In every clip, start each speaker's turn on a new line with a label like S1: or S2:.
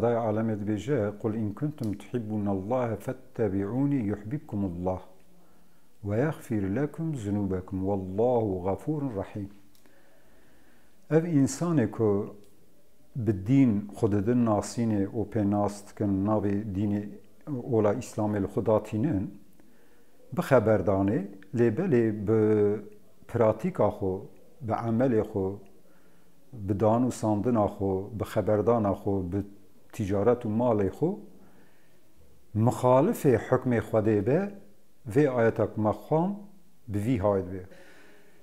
S1: خدای علامة بيجاء قل این کنتم تحبون الله فاتبعوني يحببكم الله و ويغفر لكم ذنوبكم والله غفور رحیم او انسان که به دین خود دن ناسین و کن ناو دین اولا بيناست كن ناوي ديني ولا إسلامي الخداتينين بخبرداني لبلي ببراتيكا خو بعمل خو بدانو ساندنا خو بخبردانا آخو به تجارت و مال خو مخالف حکم خوده به و آیت مخام به وی هاید به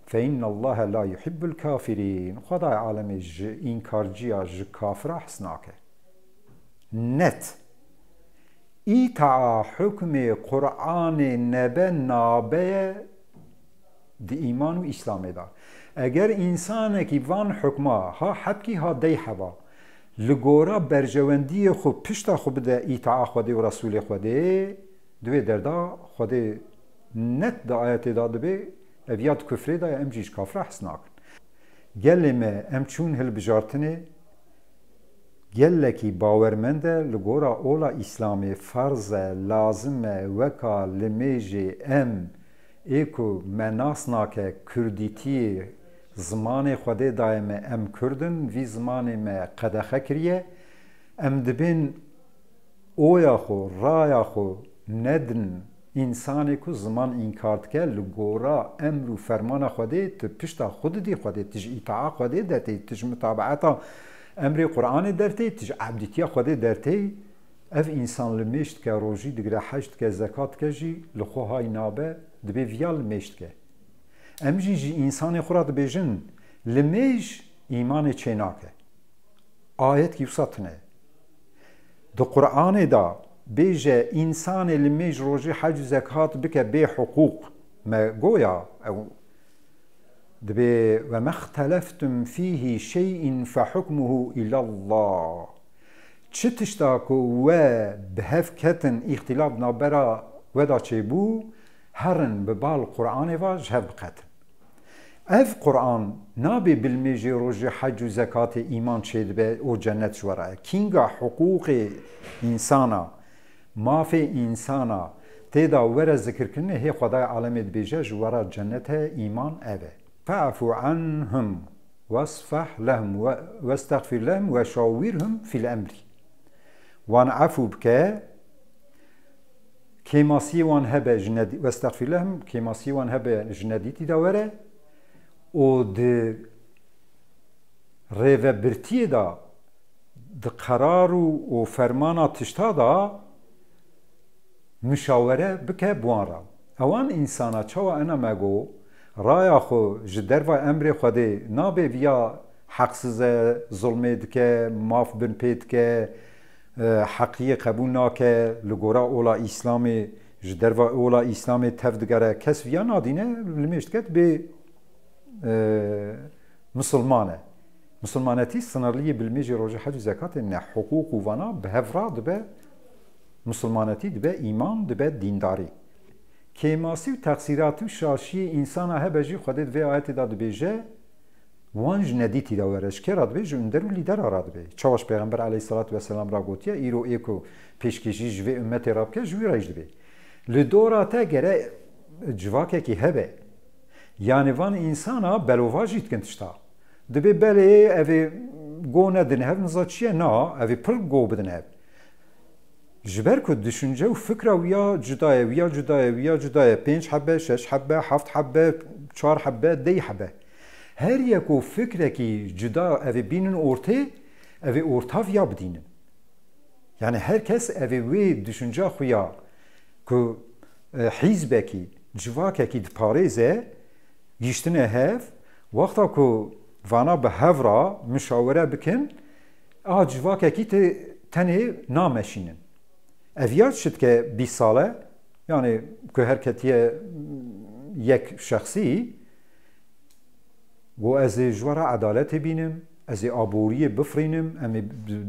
S1: فإن الله لا يحب الكافرين خدا عالم ج این کارجیا ج حسناکه نت ای تا حکم قرآن نبه نابه دی ایمان و اسلام دا اگر انسان کی وان حکما ها حبکی ها دی حوا لگورا برجوندی خو پشتا خو بده ایتاع خودی و رسول خودی دوی دردا خودی نت دا آیت داده بی اویاد کفری دا ام جیش کافره حس ناکن گلی ما ام چون هل بجارتنه گلکی باورمنده لگورا اولا اسلامی فرض لازمه وکا لمیجی ام ایکو مناسناک کردیتی زمانی خود دائم ام کردن وی زمانی ما قدخه کریه ام دبین اویا خو رایا خو ندن انسانی کو زمان انکارت که لگورا امرو فرمان خوده تو پشتا خود دی خوده تج اطاع خوده درته تج متابعتا امر قرآن درته تج عبدیتی خوده درته اف انسان لمشت که روزی دگره حشت که زکات که جی لخوهای نابه دبی ویال مشت که امجی جی انسان خورا بیجن لمیج ایمان چیناکه آیت کی وسطنه دو قرآن دا بیجه انسان لمیج روژی حج زکات بکه به حقوق ما گویا او دبی و مختلفتم فیه شیء فحکمه إلى الله تشتشتاكو و به كتن اختلاف نابرا ودا بو هرن ببال قرآن واج هب قتن اف قرآن نابي بالميجي روج حج وزكاة ايمان شيد به او جنت شورا كينغا حقوق انسانا ما في انسانا تيدا ورا ذكر كن هي خدا عالم بيجا ورا جنت ايمان ابه فاعفو عنهم واصفح لهم واستغفر لهم وشاورهم في الامر وان عفو بك كيما سيوان هبه جندي واستغفر لهم كيما سيوان هبه جندي تداوره او د برتیه دا د قرار او فرمان تشتا دا مشاوره بکه بوان را اوان انسانا چوا انا مگو رای خو جدر و امر خودی نابه ویا حقسز ظلمه دکه ماف بن پید که حقیه قبول ناکه لگورا اولا اسلامی جدر و اولا اسلامی تفدگره کس ویا نادینه لمشت کت به مسلمانه مسلمانەتی سنەرلیە بلمێژی ڕۆژە حەج زەکاتێ نە حقوق و وەنا بەهەفرا دبێ مسلمانەتی دبێ ئیمان دبێت دینداری. کێماسی و تەقسیراتی و شاشیە ئینسانە هەبەژی خودێت وێ ئاەتێدا دبێژە وانج نەدیتیدا وەرەشکێرا دبێژ و دەر و لیدەرارا دبێ چاوەش پێغمبەر علی سڵات بەسەسلام راگوتیە ئیرۆ ئێک و پێشکێژی ژێ ئەمەتێ ڕابکە ژوی ڕێژ دبێ. لە دۆرا تا گەرە جوواکێکی هەبێ یعنی وان انسانا بلوواج یتکن تشتا دبی بله اوی گو ندن هف نزا چیه نا اوی پر گو بدن هف جبر که دشنجه و فکر ویا جدایه ویا جدایه ویا جدایه پنج حبه شش حبه هفت حبه چار حبه دی حبه هر یکو فکر کی جدا اوی بینن ارته اوی اورتا ویا بدینن یعنی هر کس اوی وی دشنجه خویا که حیزبکی جواککی دپارزه گیشتن هف وقتا که وانا به هفرا مشاوره بکن آه که کی تنه نامشینن اویات شد که 20 ساله یعنی که هرکتی یک شخصی و از جوار عدالت بینم از آبوری بفرینم امی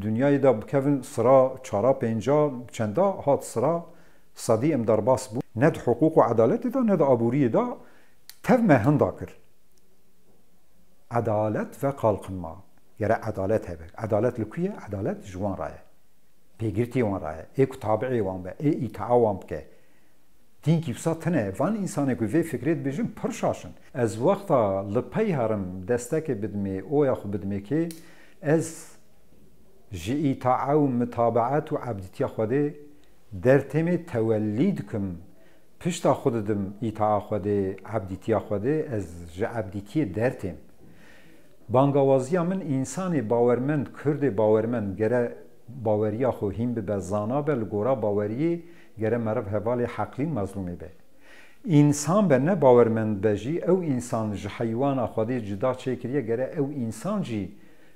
S1: دنیای دا بکوین سرا چارا پینجا چندا هات سرا صدی ام در باس بود ند حقوق و عدالت دا ند آبوری دا Sevmeyin dakir. Adalet ve kalkınma. Yere adalet hebe. Adalet lüküye, adalet juvan raya. Pegirti wan raya. E kutabi'i wan be, e ita'a wan bke. Din kifsa tine, van insane ku ve fikret bejim pır şaşın. Ez vakta li peyharım desteke bidme, o ya bidme ki, ez ji ita'a u mutabaat u abditiya xwedê dertêmê tewellî dikim پشتا خود دم ایتا خوده عبدیتیا خوده از جه عبدیتی درتیم بانگوازیا من انسان باورمند کرد باورمند گره باوریا خو هیم به زانا به لگورا باوری گره مرب حوال حقلی مظلومی به انسان به نه باورمند بجی او انسان جه حیوان خوده جدا چکریه گره او انسان جی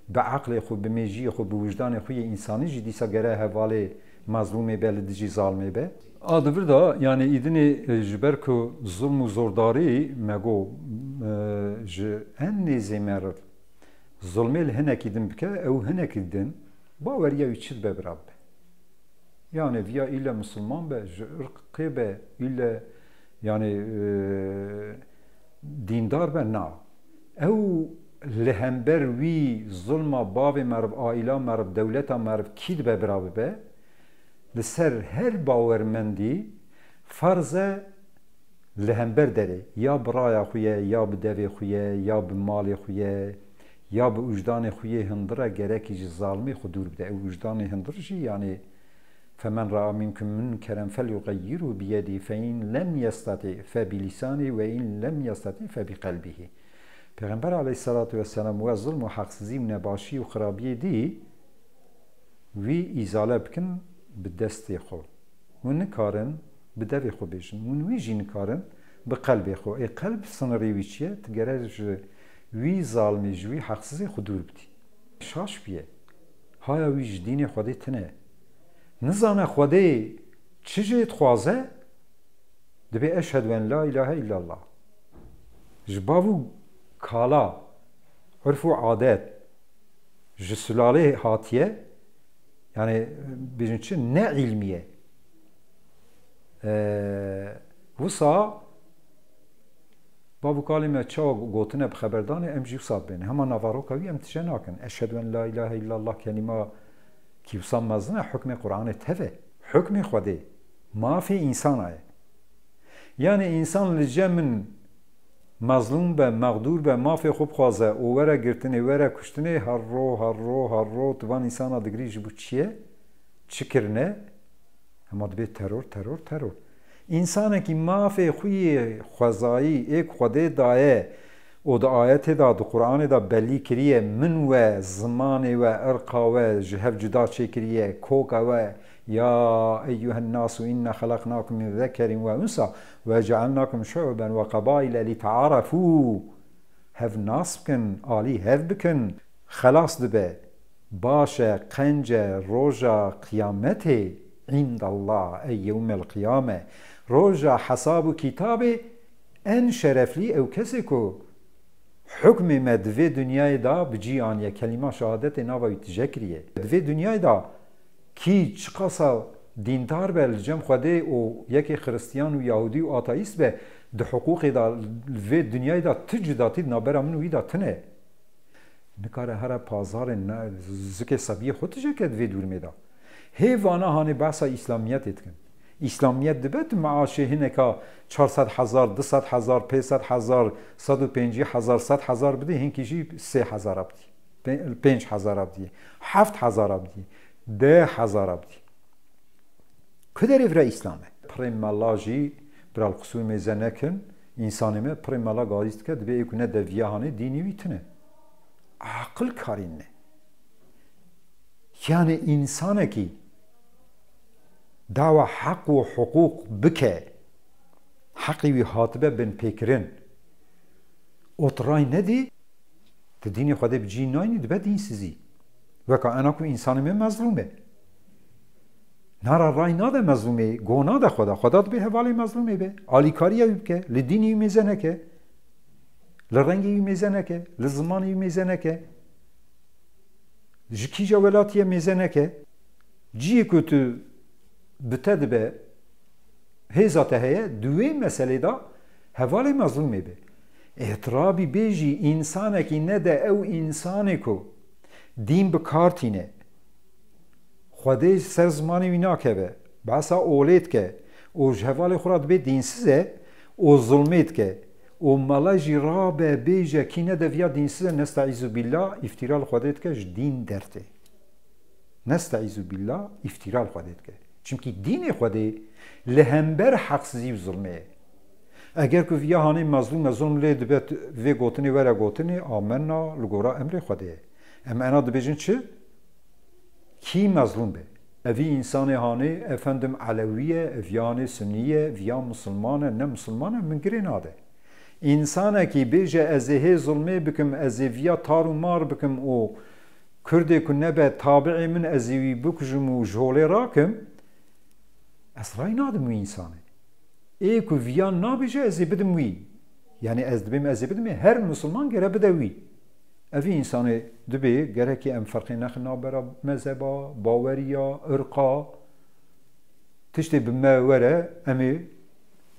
S1: به عقل خو به میجی خو به وجدان خو انسانی جی دیسا گره حوال مظلومی به لدجی ظالمی به Adı bir da yani idini e, jiber ku zulm û zordarî mego e, ji en nêzê merv zulmê li hinekî din bike ew hinekî din baweriya wî çi dibe birav be yani viya ille musulman be ji irq qê be île yani e, dindar be na ew li hember zulma bavê merv aîla merv dewleta merv kî dibe birav be به سر هر باورمندی فرض لهمبر داره یا برای خویه یا به دوی خویه یا به مال خویه یا به وجدان خویه هندره گرکی جی ظالمی خود دور بده وجدان هندر یعنی فمن را منكم منكرا بیادی بيده فإن لم يستطع و این لم يستطع فبقلبه پیغمبر علیه الصلاة و ظلم و حقسزی و نباشی و خرابی دی وی ایزاله بکن bi destê xwe hûn nikarin bi devê xwe bêjin hûn wî jî nikarin bi qelbê xwe ê qelb sinirê wî çi ye tu gere ji wî zalmê ji wî heqsizê xwe dûr bitî şaş bîye haya wî ji dînê xwedê tune nizane xwedê çi jê dixwaze dibê eşhedü en la îlahe illallah ji bav û kala urf û adet ji sülalê hatiye Yani birincisi ne ilmiye? Ee, vusa babu kalime çavak gotine haberdane em jivsa beni. Hemen navaroka vi em tişenakin. Eşhedü en la ilahe illallah kelima ki vsamazına hükme Kur'an'ı teve. Hükme Xwedê mafê insana ye. Yani insan li مظلوم به مغدور به مافی خوب خوازه او وره گرتنه وره کشتنه هر رو هر رو هر رو وان انسان دگری بو چیه چی کرنه اما دبه ترور ترور ترور انسان که مافی خوی خوازایی ایک خوده دایه او دا آیت دا دا قرآن دا بلی کریه من و زمان و ارقا و جهف جدا چه کریه کوکا و يا أيها الناس إنا خلقناكم من ذكر وأنثى وجعلناكم شعوبا وقبائل لتعارفوا هف ناس بكن آلي هف بكن خلاص دبا باشا قنجة روجا قيامته عند الله أي يوم القيامة روجا حساب كتابه أن شرف لي أو كسكو حكم ما دوی دنیای دا بجیان يا كلمة شهادت ناوی تجکریه دوی دنيا دا کی چقاسا دیندار به لجم خوده او یکی خریستیان و یهودی و آتایست به د حقوق دا و دنیای دا تجداتی نابرا من وی دا تنه نکاره هر پازار زکه سبیه خود جا کد وی دور میدا هیوانا هانه بحث اسلامیت اتکن اسلامیت دبت معاشه هنه که 400 هزار 200 هزار 500 هزار 150 هزار 100 هزار بده هنکیشی 3 هزار ابدی 5 هزار ابدی هفت هزار ابدی ده هزار ابدی که در افرا اسلامه پرمالاجی برای قصوی میزنه کن انسانی می پرمالا است که دبی ایکو نه دینی ویتنه عقل کارین نه یعنی انسانه کی دعوه حق و حقوق بکه حقی وی حاطبه بین پیکرین اطرای ندی تدینی دین خوده بجین نایی نید دین سیزی و که انسان می مظلومه نرا رای ناده مظلومه گناه ده خدا خدا به حوالی مظلومه به آلیکاری که لدینی میزنه که لرنگی میزنه که لزمانی میزنه که جکی جولاتی میزنه که جی که تو بتد به هزاته هیه دوی مسئله دا حوالی مظلومه به اعترابی بیجی انسانه که نده او انسانه کو دین به خودش سر زمانی وینا که به بسا اولید که او جوال خورد به دین او ظلمید که او ملاجی را به بیجه کی بیا دین سیزه ایزو بالله افتیرال خودید که دین درته ایزو بالله افتیرال خودید که چونکی دین خودی لهمبر حق و ظلمه اگر که ویا هانی مظلوم ظلم لید بیت وی گوتنی ورا گوتنی آمنا لگورا امر Em ena dibêjin çi? Kî mezlum be? Evî insanê hanê, efendim Aleviye, evyanê Sünniye, evya Müslümane, ne Müslümane min girê nade. İnsanekî bêje ez ê hê zulmê bikim, ez ê viya tar û mar bikim û Kurdê ku nebe tabiê min ez ê wî bikujim û ji holê rakim, ez ray nadim wî insanê. Ê ku viyan nabêje ez ê bidim wî. Yani ez dibim ez ê bidim her Müslüman gere bide wî. اوی انسان دبی گرکی ام فرقی نخنا برا مذهبا باوریا ارقا تشتی بمه وره امی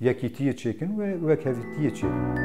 S1: یکیتیه چیکن و وکهویتیه چیکن